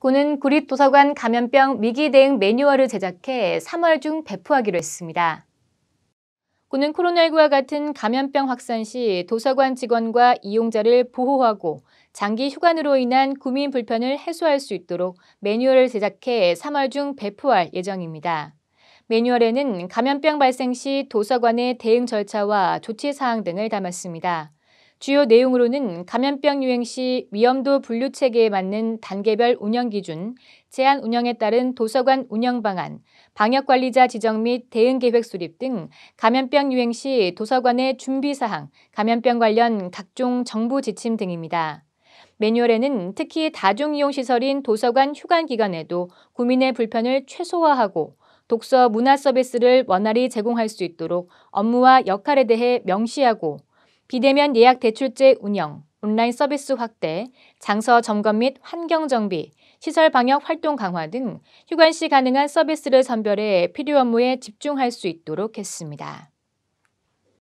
군은 구립도서관 감염병 위기 대응 매뉴얼을 제작해 3월 중 배포하기로 했습니다. 군은 코로나19와 같은 감염병 확산 시 도서관 직원과 이용자를 보호하고 장기 휴관으로 인한 구민 불편을 해소할 수 있도록 매뉴얼을 제작해 3월 중 배포할 예정입니다. 매뉴얼에는 감염병 발생 시 도서관의 대응 절차와 조치 사항 등을 담았습니다. 주요 내용으로는 감염병 유행 시 위험도 분류 체계에 맞는 단계별 운영 기준, 제한 운영에 따른 도서관 운영 방안, 방역 관리자 지정 및 대응 계획 수립 등 감염병 유행 시 도서관의 준비 사항, 감염병 관련 각종 정부 지침 등입니다. 매뉴얼에는 특히 다중이용 시설인 도서관 휴관 기관에도 국민의 불편을 최소화하고 독서 문화 서비스를 원활히 제공할 수 있도록 업무와 역할에 대해 명시하고 비대면 예약 대출제 운영, 온라인 서비스 확대, 장서 점검 및 환경 정비, 시설 방역 활동 강화 등 휴관 시 가능한 서비스를 선별해 필요 업무에 집중할 수 있도록 했습니다.